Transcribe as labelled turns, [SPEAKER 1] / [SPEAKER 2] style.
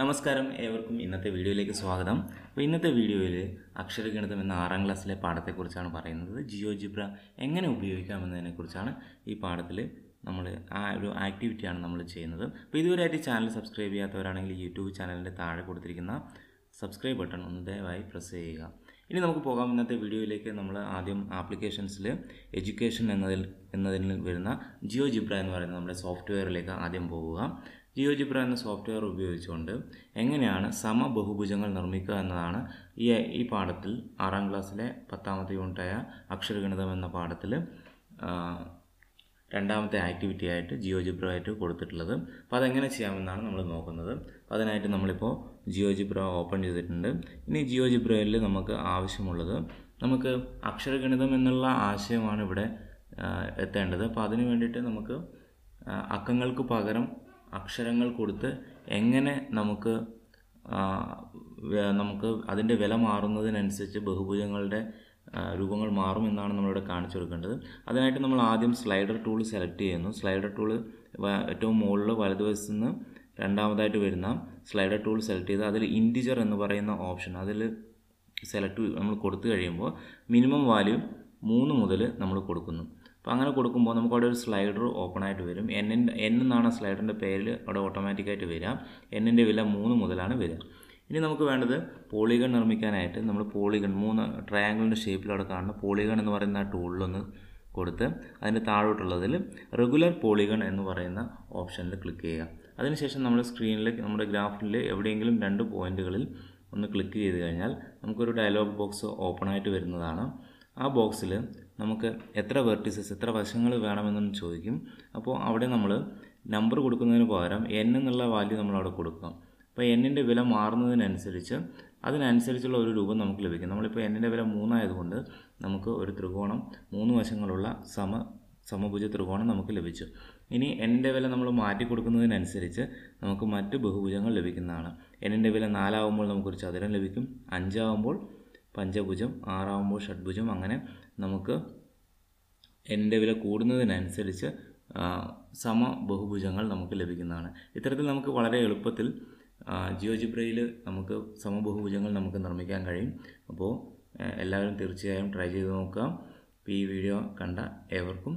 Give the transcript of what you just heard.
[SPEAKER 1] നമസ്കാരം ഏവർക്കും ഇന്നത്തെ വീഡിയോയിലേക്ക് സ്വാഗതം അപ്പോൾ ഇന്നത്തെ വീഡിയോയിൽ അക്ഷരഗണിതം എന്ന ആറാം ക്ലാസ്സിലെ പാഠത്തെക്കുറിച്ചാണ് പറയുന്നത് ജിയോ ജിബ്ര എങ്ങനെ ഉപയോഗിക്കാമെന്നതിനെക്കുറിച്ചാണ് ഈ പാഠത്തിൽ നമ്മൾ ആ ഒരു ആക്ടിവിറ്റിയാണ് നമ്മൾ ചെയ്യുന്നത് അപ്പോൾ ഇതുവരെയായിട്ട് ചാനൽ സബ്സ്ക്രൈബ് ചെയ്യാത്തവരാണെങ്കിൽ യൂട്യൂബ് ചാനലിൻ്റെ താഴെ കൊടുത്തിരിക്കുന്ന സബ്സ്ക്രൈബ് ബട്ടൺ ഒന്ന് ദയവായി പ്രസ് ചെയ്യുക ഇനി നമുക്ക് പോകാം ഇന്നത്തെ വീഡിയോയിലേക്ക് നമ്മൾ ആദ്യം ആപ്ലിക്കേഷൻസിൽ എഡ്യൂക്കേഷൻ എന്നതിൽ എന്നതിൽ വരുന്ന ജിയോ ജിബ്ര എന്ന് പറയുന്ന നമ്മുടെ സോഫ്റ്റ്വെയറിലേക്ക് ആദ്യം പോവുക ജിയോ ജിബ്ര എന്ന സോഫ്റ്റ്വെയർ ഉപയോഗിച്ചുകൊണ്ട് എങ്ങനെയാണ് സമ ബഹുഭുജങ്ങൾ നിർമ്മിക്കുക എന്നതാണ് ഈ ഈ പാഠത്തിൽ ആറാം ക്ലാസ്സിലെ പത്താമത്തെ യൂണിറ്റായ അക്ഷരഗണിതം എന്ന പാഠത്തിൽ രണ്ടാമത്തെ ആക്ടിവിറ്റി ആയിട്ട് ജിയോ ആയിട്ട് കൊടുത്തിട്ടുള്ളത് അപ്പോൾ അതെങ്ങനെ ചെയ്യാമെന്നാണ് നമ്മൾ നോക്കുന്നത് അതിനായിട്ട് നമ്മളിപ്പോൾ ജിയോജിബ്ര ഓപ്പൺ ചെയ്തിട്ടുണ്ട് ഇനി ജിയോജിബ്രയിൽ നമുക്ക് ആവശ്യമുള്ളത് നമുക്ക് അക്ഷരഗണിതം എന്നുള്ള ആശയമാണ് ഇവിടെ എത്തേണ്ടത് അപ്പോൾ അതിന് വേണ്ടിയിട്ട് നമുക്ക് അക്കങ്ങൾക്ക് പകരം അക്ഷരങ്ങൾ കൊടുത്ത് എങ്ങനെ നമുക്ക് നമുക്ക് അതിൻ്റെ വില മാറുന്നതിനനുസരിച്ച് ബഹുഭുജങ്ങളുടെ രൂപങ്ങൾ മാറും എന്നാണ് നമ്മളിവിടെ കാണിച്ചു കൊടുക്കേണ്ടത് അതിനായിട്ട് നമ്മൾ ആദ്യം സ്ലൈഡർ ടൂൾ സെലക്ട് ചെയ്യുന്നു സ്ലൈഡർ ടൂൾ ഏറ്റവും മുകളിൽ വലതുവശത്ത് നിന്ന് രണ്ടാമതായിട്ട് വരുന്ന സ്ലൈഡർ ടൂൾ സെലക്ട് ചെയ്ത് അതിൽ ഇൻഡിജർ എന്ന് പറയുന്ന ഓപ്ഷൻ അതിൽ സെലക്ട് നമ്മൾ കൊടുത്തു കഴിയുമ്പോൾ മിനിമം വാല്യൂ മൂന്ന് മുതൽ നമ്മൾ കൊടുക്കുന്നു അപ്പോൾ അങ്ങനെ കൊടുക്കുമ്പോൾ നമുക്ക് അവിടെ ഒരു സ്ലൈഡർ ഓപ്പൺ ആയിട്ട് വരും എൻ എൻ എന്നാണ് സ്ലൈഡറിൻ്റെ പേരിൽ അവിടെ ഓട്ടോമാറ്റിക്കായിട്ട് വരിക എൻ്റെ വില മൂന്ന് മുതലാണ് വരിക ഇനി നമുക്ക് വേണ്ടത് പോളിഗൺ നിർമ്മിക്കാനായിട്ട് നമ്മൾ പോളിഗൺ മൂന്ന് ട്രയാങ്കിളിൻ്റെ അവിടെ കാണുന്ന പോളിഗൺ എന്ന് പറയുന്ന ടൂളിലൊന്ന് കൊടുത്ത് അതിൻ്റെ താഴോട്ടുള്ളതിൽ റെഗുലർ പോളിഗൺ എന്ന് പറയുന്ന ഓപ്ഷനിൽ ക്ലിക്ക് ചെയ്യുക അതിനുശേഷം നമ്മൾ സ്ക്രീനിൽ നമ്മുടെ ഗ്രാഫിൽ എവിടെയെങ്കിലും രണ്ട് പോയിന്റുകളിൽ ഒന്ന് ക്ലിക്ക് ചെയ്ത് കഴിഞ്ഞാൽ നമുക്കൊരു ഡയലോഗ് ബോക്സ് ഓപ്പൺ ആയിട്ട് വരുന്നതാണ് ആ ബോക്സിൽ നമുക്ക് എത്ര വെർട്ടിസസ് എത്ര വശങ്ങൾ വേണമെന്നൊന്ന് ചോദിക്കും അപ്പോൾ അവിടെ നമ്മൾ നമ്പർ കൊടുക്കുന്നതിന് പകരം എൻ എന്നുള്ള വാല്യൂ നമ്മൾ അവിടെ കൊടുക്കാം അപ്പോൾ എന്നിൻ്റെ വില മാറുന്നതിനനുസരിച്ച് അതിനനുസരിച്ചുള്ള ഒരു രൂപം നമുക്ക് ലഭിക്കും നമ്മളിപ്പോൾ എന്നിൻ്റെ വില മൂന്നായതുകൊണ്ട് നമുക്ക് ഒരു ത്രികോണം മൂന്ന് വശങ്ങളുള്ള സമ സമഭുജ ത്രികോണം നമുക്ക് ലഭിച്ചു ഇനി എൻ്റെ വില നമ്മൾ മാറ്റി കൊടുക്കുന്നതിനനുസരിച്ച് നമുക്ക് മറ്റ് ബഹുഭുജങ്ങൾ ലഭിക്കുന്നതാണ് എന്നിൻ്റെ വില നാലാവുമ്പോൾ നമുക്കൊരു ചതുരം ലഭിക്കും അഞ്ചാവുമ്പോൾ പഞ്ചഭുജം ആറാവുമ്പോൾ ഷഡ്ഭുജം അങ്ങനെ നമുക്ക് എൻ്റെ വില കൂടുന്നതിനനുസരിച്ച് സമ ബഹുഭുജങ്ങൾ നമുക്ക് ലഭിക്കുന്നതാണ് ഇത്തരത്തിൽ നമുക്ക് വളരെ എളുപ്പത്തിൽ ജിയോജിബ്രയിൽ നമുക്ക് സമബഹുഭുജങ്ങൾ നമുക്ക് നിർമ്മിക്കാൻ കഴിയും അപ്പോൾ എല്ലാവരും തീർച്ചയായും ട്രൈ ചെയ്ത് നോക്കുക ഈ വീഡിയോ കണ്ട ഏവർക്കും